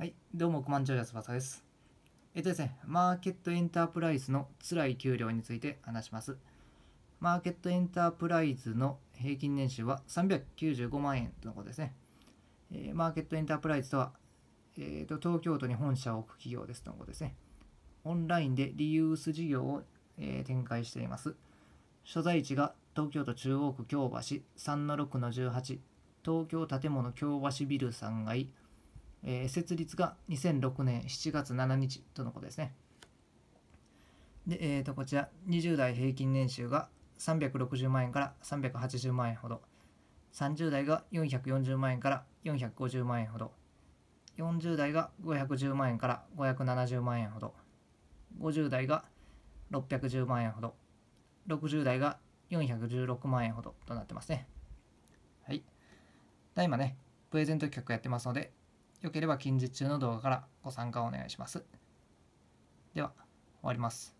はい、どうも、コマンチョージャスバサです。えっとですね、マーケットエンタープライズの辛い給料について話します。マーケットエンタープライズの平均年収は395万円とのことですね。えー、マーケットエンタープライズとは、えーと、東京都に本社を置く企業ですとのことですね。オンラインでリユース事業を、えー、展開しています。所在地が東京都中央区京橋3の6の18、東京建物京橋ビル3階、えー、設立が2006年7月7日とのことですね。で、えー、とこちら20代平均年収が360万円から380万円ほど30代が440万円から450万円ほど40代が510万円から570万円ほど50代が610万円ほど60代が416万円ほどとなってますね。はい。今ね、プレゼント企画やってますので、よければ近日中の動画からご参加をお願いします。では、終わります。